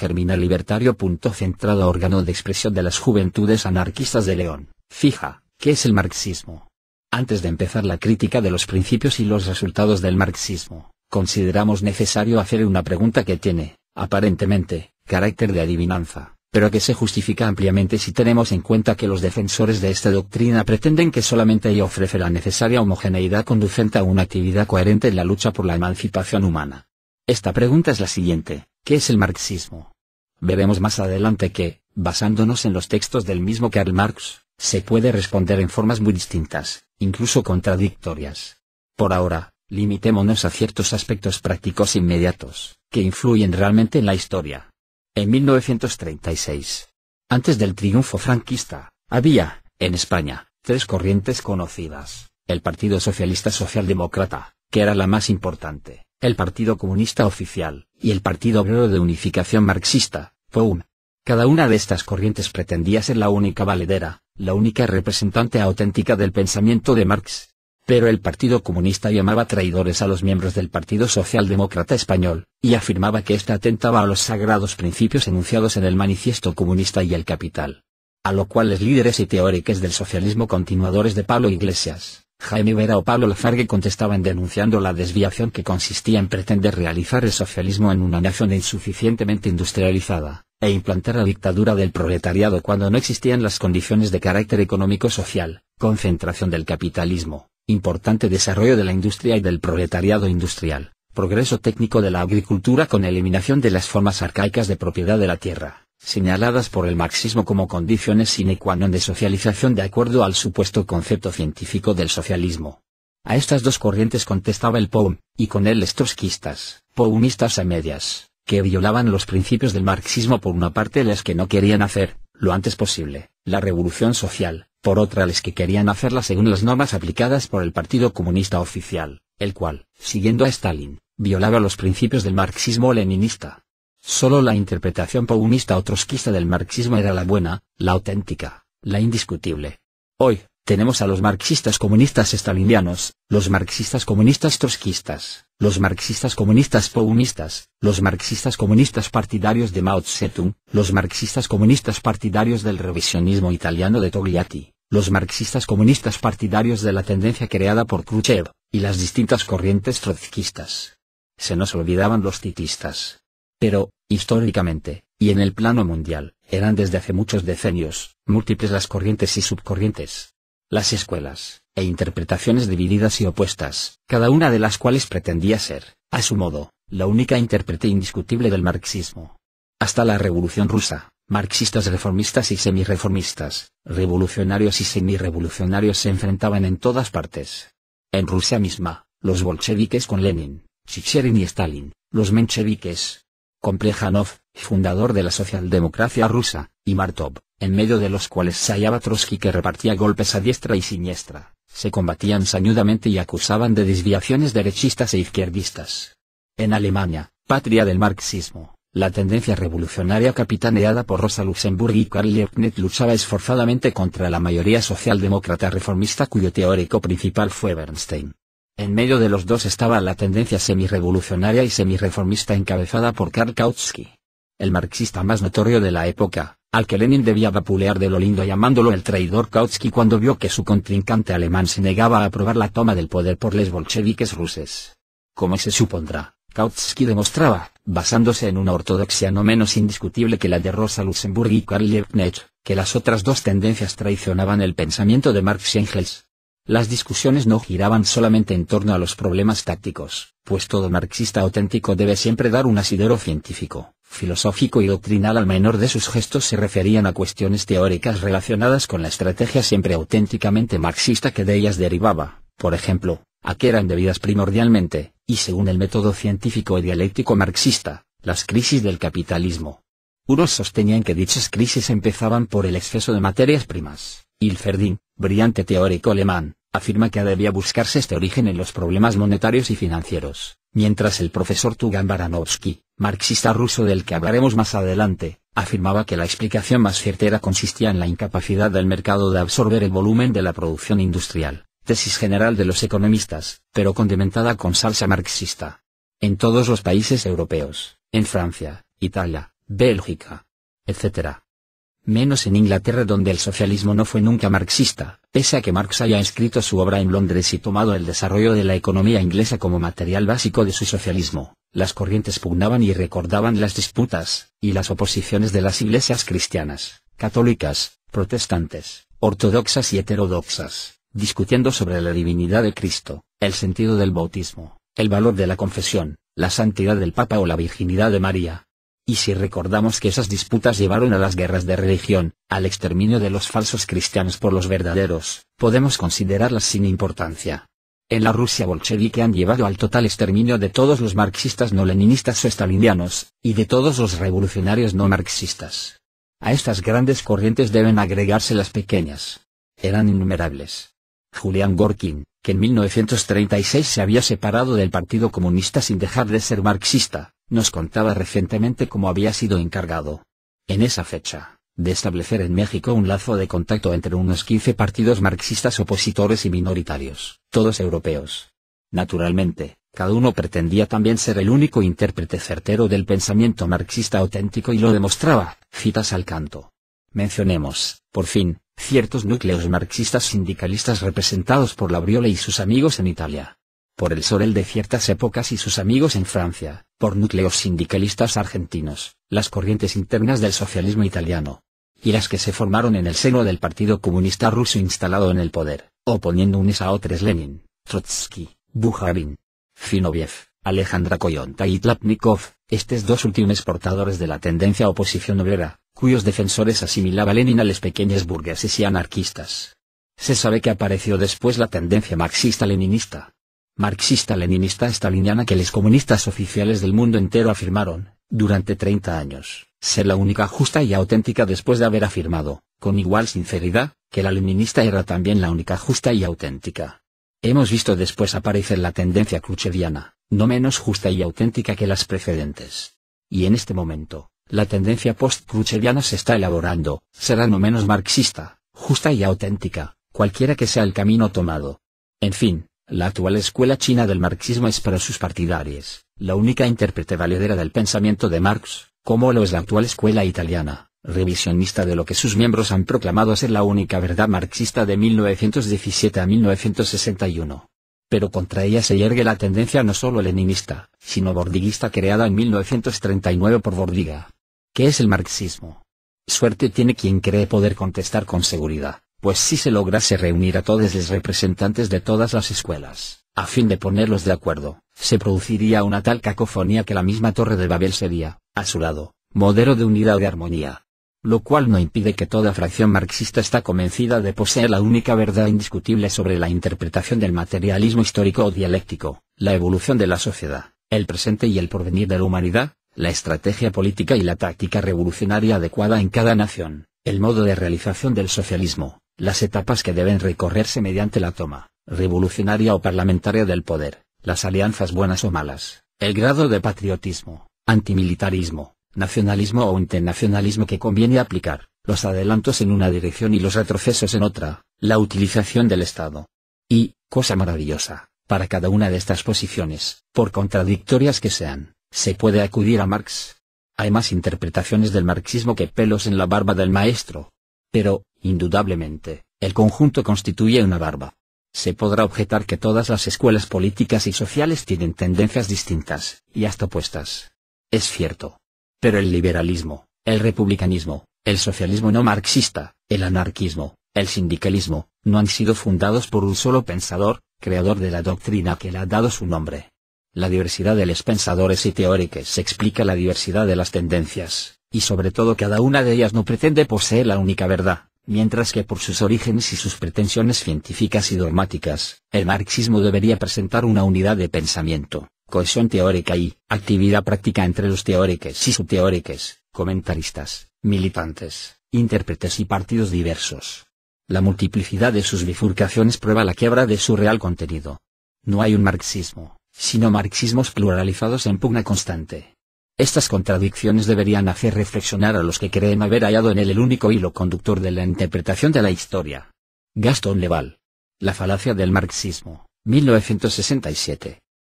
Germina Libertario. Centrado órgano de expresión de las juventudes anarquistas de León, fija, ¿qué es el marxismo? Antes de empezar la crítica de los principios y los resultados del marxismo, consideramos necesario hacer una pregunta que tiene, aparentemente, carácter de adivinanza, pero que se justifica ampliamente si tenemos en cuenta que los defensores de esta doctrina pretenden que solamente ella ofrece la necesaria homogeneidad conducente a una actividad coherente en la lucha por la emancipación humana. Esta pregunta es la siguiente. ¿Qué es el marxismo? Veremos más adelante que, basándonos en los textos del mismo Karl Marx, se puede responder en formas muy distintas, incluso contradictorias. Por ahora, limitémonos a ciertos aspectos prácticos inmediatos, que influyen realmente en la historia. En 1936, antes del triunfo franquista, había, en España, tres corrientes conocidas, el Partido Socialista Socialdemócrata, que era la más importante, el Partido Comunista Oficial, y el Partido Obrero de Unificación Marxista, POUM. Cada una de estas corrientes pretendía ser la única valedera, la única representante auténtica del pensamiento de Marx. Pero el Partido Comunista llamaba traidores a los miembros del Partido Socialdemócrata Español, y afirmaba que ésta atentaba a los sagrados principios enunciados en el Manifiesto Comunista y el Capital. A lo cual los líderes y teóricos del socialismo continuadores de Pablo Iglesias, Jaime Vera o Pablo Lafargue contestaban denunciando la desviación que consistía en pretender realizar el socialismo en una nación insuficientemente industrializada, e implantar la dictadura del proletariado cuando no existían las condiciones de carácter económico-social, concentración del capitalismo, importante desarrollo de la industria y del proletariado industrial, progreso técnico de la agricultura con eliminación de las formas arcaicas de propiedad de la tierra, señaladas por el marxismo como condiciones sine qua non de socialización de acuerdo al supuesto concepto científico del socialismo. A estas dos corrientes contestaba el POUM, y con él los trotskistas, poumistas a medias, que violaban los principios del marxismo por una parte las que no querían hacer, lo antes posible, la revolución social, por otra las que querían hacerla según las normas aplicadas por el Partido Comunista Oficial, el cual, siguiendo a Stalin, violaba los principios del marxismo leninista. Solo la interpretación paunista o trotskista del marxismo era la buena, la auténtica, la indiscutible. Hoy, tenemos a los marxistas comunistas estalinianos, los marxistas comunistas trotskistas, los marxistas comunistas paunistas, los marxistas comunistas partidarios de Mao Zedong, los marxistas comunistas partidarios del revisionismo italiano de Togliatti, los marxistas comunistas partidarios de la tendencia creada por Khrushchev, y las distintas corrientes trotskistas. Se nos olvidaban los titistas pero, históricamente, y en el plano mundial, eran desde hace muchos decenios, múltiples las corrientes y subcorrientes. Las escuelas, e interpretaciones divididas y opuestas, cada una de las cuales pretendía ser, a su modo, la única intérprete indiscutible del marxismo. Hasta la Revolución Rusa, marxistas reformistas y semireformistas, revolucionarios y semirevolucionarios se enfrentaban en todas partes. En Rusia misma, los bolcheviques con Lenin, Chicherin y Stalin, los mencheviques, Complejanov, fundador de la socialdemocracia rusa, y Martov, en medio de los cuales hallaba Trotsky que repartía golpes a diestra y siniestra, se combatían sañudamente y acusaban de desviaciones derechistas e izquierdistas. En Alemania, patria del marxismo, la tendencia revolucionaria capitaneada por Rosa Luxemburg y Karl Liebknecht luchaba esforzadamente contra la mayoría socialdemócrata reformista cuyo teórico principal fue Bernstein. En medio de los dos estaba la tendencia semirevolucionaria y semireformista encabezada por Karl Kautsky, el marxista más notorio de la época, al que Lenin debía vapulear de lo lindo llamándolo el traidor Kautsky cuando vio que su contrincante alemán se negaba a aprobar la toma del poder por los bolcheviques ruses. Como se supondrá, Kautsky demostraba, basándose en una ortodoxia no menos indiscutible que la de Rosa Luxemburg y Karl Liebknecht, que las otras dos tendencias traicionaban el pensamiento de Marx y Engels, las discusiones no giraban solamente en torno a los problemas tácticos, pues todo marxista auténtico debe siempre dar un asidero científico, filosófico y doctrinal al menor de sus gestos se referían a cuestiones teóricas relacionadas con la estrategia siempre auténticamente marxista que de ellas derivaba, por ejemplo, a que eran debidas primordialmente, y según el método científico y dialéctico marxista, las crisis del capitalismo. Unos sostenían que dichas crisis empezaban por el exceso de materias primas, Ilferdin, brillante teórico alemán, afirma que debía buscarse este origen en los problemas monetarios y financieros, mientras el profesor Tugan Baranovsky, marxista ruso del que hablaremos más adelante, afirmaba que la explicación más certera consistía en la incapacidad del mercado de absorber el volumen de la producción industrial, tesis general de los economistas, pero condimentada con salsa marxista. En todos los países europeos, en Francia, Italia, Bélgica, etc., menos en Inglaterra donde el socialismo no fue nunca marxista, pese a que Marx haya escrito su obra en Londres y tomado el desarrollo de la economía inglesa como material básico de su socialismo, las corrientes pugnaban y recordaban las disputas, y las oposiciones de las iglesias cristianas, católicas, protestantes, ortodoxas y heterodoxas, discutiendo sobre la divinidad de Cristo, el sentido del bautismo, el valor de la confesión, la santidad del Papa o la virginidad de María, y si recordamos que esas disputas llevaron a las guerras de religión, al exterminio de los falsos cristianos por los verdaderos, podemos considerarlas sin importancia. En la Rusia bolchevique han llevado al total exterminio de todos los marxistas no leninistas o estalinianos y de todos los revolucionarios no marxistas. A estas grandes corrientes deben agregarse las pequeñas. Eran innumerables. Julián Gorkin, que en 1936 se había separado del Partido Comunista sin dejar de ser marxista, nos contaba recientemente cómo había sido encargado, en esa fecha, de establecer en México un lazo de contacto entre unos 15 partidos marxistas opositores y minoritarios, todos europeos. Naturalmente, cada uno pretendía también ser el único intérprete certero del pensamiento marxista auténtico y lo demostraba, citas al canto. Mencionemos, por fin, ciertos núcleos marxistas sindicalistas representados por Labriola y sus amigos en Italia, por el Sorel de ciertas épocas y sus amigos en Francia, por núcleos sindicalistas argentinos, las corrientes internas del socialismo italiano, y las que se formaron en el seno del Partido Comunista Ruso instalado en el poder, oponiendo unes a otros Lenin, Trotsky, Bujarin, Finoviev, Alejandra Koyonta y Tlapnikov, estos dos últimos portadores de la tendencia oposición obrera, cuyos defensores asimilaba Lenin a los pequeños burgueses y anarquistas. Se sabe que apareció después la tendencia marxista-leninista, marxista-leninista estaliniana que los comunistas oficiales del mundo entero afirmaron, durante 30 años, ser la única justa y auténtica después de haber afirmado, con igual sinceridad, que la leninista era también la única justa y auténtica. Hemos visto después aparecer la tendencia krucheviana, no menos justa y auténtica que las precedentes. Y en este momento, la tendencia post krucheviana se está elaborando, será no menos marxista, justa y auténtica, cualquiera que sea el camino tomado. En fin, la actual escuela china del marxismo es para sus partidarios, la única intérprete valedera del pensamiento de Marx, como lo es la actual escuela italiana, revisionista de lo que sus miembros han proclamado ser la única verdad marxista de 1917 a 1961. Pero contra ella se yergue la tendencia no solo leninista, sino bordiguista creada en 1939 por Bordiga. ¿Qué es el marxismo? Suerte tiene quien cree poder contestar con seguridad, pues si se lograse reunir a todos los representantes de todas las escuelas, a fin de ponerlos de acuerdo, se produciría una tal cacofonía que la misma Torre de Babel sería, a su lado, modelo de unidad de armonía. Lo cual no impide que toda fracción marxista está convencida de poseer la única verdad indiscutible sobre la interpretación del materialismo histórico o dialéctico, la evolución de la sociedad, el presente y el porvenir de la humanidad, la estrategia política y la táctica revolucionaria adecuada en cada nación, el modo de realización del socialismo, las etapas que deben recorrerse mediante la toma, revolucionaria o parlamentaria del poder, las alianzas buenas o malas, el grado de patriotismo, antimilitarismo, nacionalismo o internacionalismo que conviene aplicar, los adelantos en una dirección y los retrocesos en otra, la utilización del Estado. Y, cosa maravillosa, para cada una de estas posiciones, por contradictorias que sean, se puede acudir a Marx. Hay más interpretaciones del marxismo que pelos en la barba del maestro. Pero, Indudablemente, el conjunto constituye una barba. Se podrá objetar que todas las escuelas políticas y sociales tienen tendencias distintas, y hasta opuestas. Es cierto. Pero el liberalismo, el republicanismo, el socialismo no marxista, el anarquismo, el sindicalismo, no han sido fundados por un solo pensador, creador de la doctrina que le ha dado su nombre. La diversidad de los pensadores y teóricos explica la diversidad de las tendencias, y sobre todo cada una de ellas no pretende poseer la única verdad mientras que por sus orígenes y sus pretensiones científicas y dogmáticas, el marxismo debería presentar una unidad de pensamiento, cohesión teórica y actividad práctica entre los teóricos y subteóricos, comentaristas, militantes, intérpretes y partidos diversos. La multiplicidad de sus bifurcaciones prueba la quiebra de su real contenido. No hay un marxismo, sino marxismos pluralizados en pugna constante. Estas contradicciones deberían hacer reflexionar a los que creen haber hallado en él el único hilo conductor de la interpretación de la historia. Gaston Leval. La falacia del marxismo, 1967.